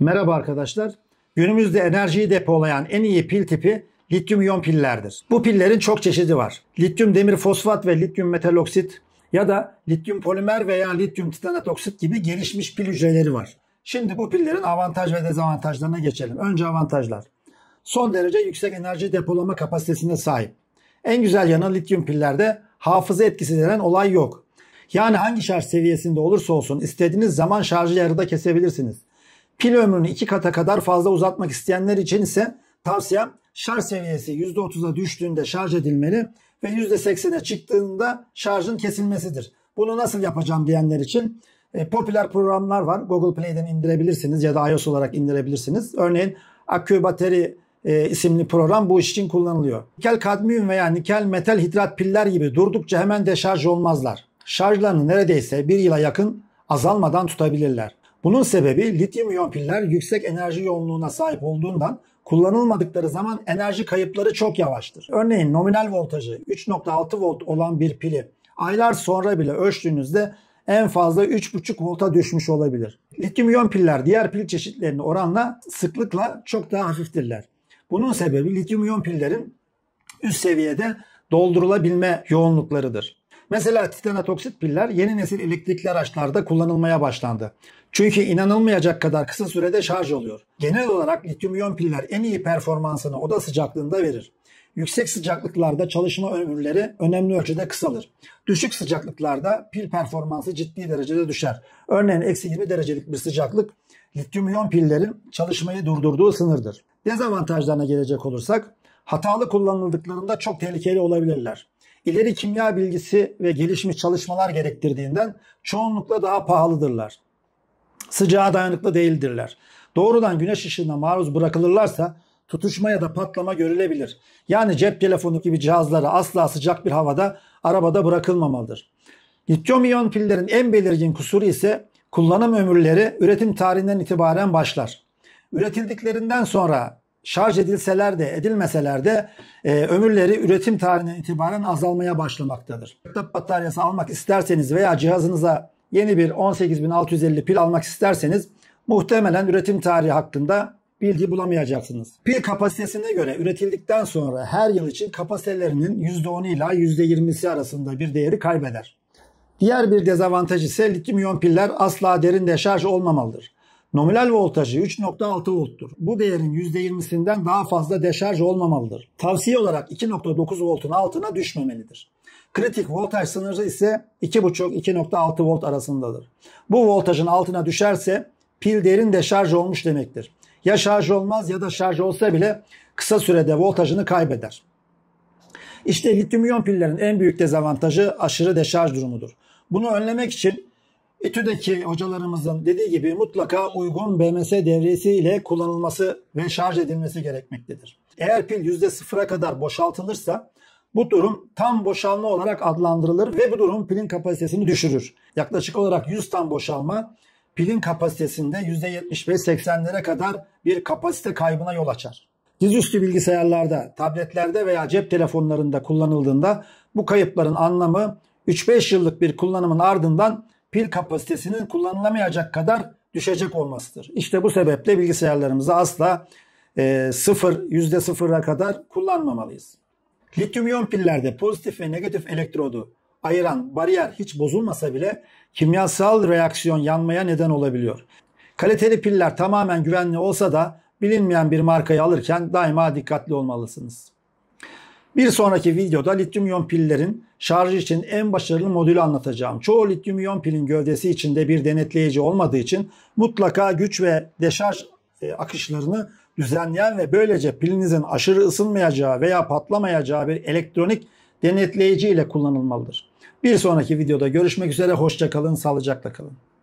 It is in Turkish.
Merhaba arkadaşlar. Günümüzde enerjiyi depolayan en iyi pil tipi lityum iyon pillerdir. Bu pillerin çok çeşidi var. Lityum demir fosfat ve lityum metaloksit ya da lityum polimer veya lityum titanat oksit gibi gelişmiş pil hücreleri var. Şimdi bu pillerin avantaj ve dezavantajlarına geçelim. Önce avantajlar. Son derece yüksek enerji depolama kapasitesine sahip. En güzel yanı lityum pillerde hafıza etkisi denen olay yok. Yani hangi şarj seviyesinde olursa olsun istediğiniz zaman şarjı yarıda kesebilirsiniz. Pil ömrünü iki kata kadar fazla uzatmak isteyenler için ise tavsiyem şarj seviyesi %30'a düştüğünde şarj edilmeli ve %80'e çıktığında şarjın kesilmesidir. Bunu nasıl yapacağım diyenler için e, popüler programlar var. Google Play'den indirebilirsiniz ya da iOS olarak indirebilirsiniz. Örneğin Akü Bateri e, isimli program bu iş için kullanılıyor. Nikel kadmiyum veya nikel metal hidrat piller gibi durdukça hemen deşarj olmazlar. Şarjlarını neredeyse bir yıla yakın azalmadan tutabilirler. Bunun sebebi lityum iyon piller yüksek enerji yoğunluğuna sahip olduğundan kullanılmadıkları zaman enerji kayıpları çok yavaştır. Örneğin nominal voltajı 3.6 volt olan bir pili aylar sonra bile ölçtüğünüzde en fazla 3.5 volta düşmüş olabilir. Lityum iyon piller diğer pil çeşitlerine oranla sıklıkla çok daha hafiftirler. Bunun sebebi lityum iyon pillerin üst seviyede doldurulabilme yoğunluklarıdır. Mesela titanatoksit piller yeni nesil elektrikli araçlarda kullanılmaya başlandı. Çünkü inanılmayacak kadar kısa sürede şarj oluyor. Genel olarak lityum iyon piller en iyi performansını oda sıcaklığında verir. Yüksek sıcaklıklarda çalışma ömürleri önemli ölçüde kısalır. Düşük sıcaklıklarda pil performansı ciddi derecede düşer. Örneğin eksi 20 derecelik bir sıcaklık lityum iyon pillerin çalışmayı durdurduğu sınırdır. Dezavantajlarına gelecek olursak hatalı kullanıldıklarında çok tehlikeli olabilirler ileri kimya bilgisi ve gelişmiş çalışmalar gerektirdiğinden çoğunlukla daha pahalıdırlar. Sıcağa dayanıklı değildirler. Doğrudan güneş ışığına maruz bırakılırlarsa tutuşma ya da patlama görülebilir. Yani cep telefonu gibi cihazlara asla sıcak bir havada arabada bırakılmamalıdır. Lityum iyon pillerin en belirgin kusuru ise kullanım ömürleri üretim tarihinden itibaren başlar. Üretildiklerinden sonra şarj edilseler de edilmeseler de e, ömürleri üretim tarihinden itibaren azalmaya başlamaktadır. Laptop bataryası almak isterseniz veya cihazınıza yeni bir 18650 pil almak isterseniz muhtemelen üretim tarihi hakkında bilgi bulamayacaksınız. Pil kapasitesine göre üretildikten sonra her yıl için kapasitelerinin %10 ila %20'si arasında bir değeri kaybeder. Diğer bir dezavantaj ise lityum iyon piller asla derin deşarj olmamalıdır. Nominal voltajı 3.6 volttur. Bu değerin %20'sinden daha fazla deşarj olmamalıdır. Tavsiye olarak 2.9 voltun altına düşmemelidir. Kritik voltaj sınırı ise 2.5-2.6 volt arasındadır. Bu voltajın altına düşerse pil derin deşarj olmuş demektir. Ya şarj olmaz ya da şarj olsa bile kısa sürede voltajını kaybeder. İşte lityum iyon pillerin en büyük dezavantajı aşırı deşarj durumudur. Bunu önlemek için İTÜ'deki hocalarımızın dediği gibi mutlaka uygun BMS devresi ile kullanılması ve şarj edilmesi gerekmektedir. Eğer pil %0'a kadar boşaltılırsa bu durum tam boşalma olarak adlandırılır ve bu durum pilin kapasitesini düşürür. Yaklaşık olarak 100 tam boşalma pilin kapasitesinde %75-80'lere kadar bir kapasite kaybına yol açar. Dizüstü bilgisayarlarda, tabletlerde veya cep telefonlarında kullanıldığında bu kayıpların anlamı 3-5 yıllık bir kullanımın ardından pil kapasitesinin kullanılamayacak kadar düşecek olmasıdır. İşte bu sebeple bilgisayarlarımızı asla e, sıfır, yüzde sıfıra kadar kullanmamalıyız. Lityum iyon pillerde pozitif ve negatif elektrodu ayıran bariyer hiç bozulmasa bile kimyasal reaksiyon yanmaya neden olabiliyor. Kaliteli piller tamamen güvenli olsa da bilinmeyen bir markayı alırken daima dikkatli olmalısınız. Bir sonraki videoda lityum iyon pillerin şarjı için en başarılı modülü anlatacağım. Çoğu lityum iyon pilin gövdesi içinde bir denetleyici olmadığı için mutlaka güç ve deşarj e, akışlarını düzenleyen ve böylece pilinizin aşırı ısınmayacağı veya patlamayacağı bir elektronik denetleyici ile kullanılmalıdır. Bir sonraki videoda görüşmek üzere hoşçakalın, sağlıcakla kalın.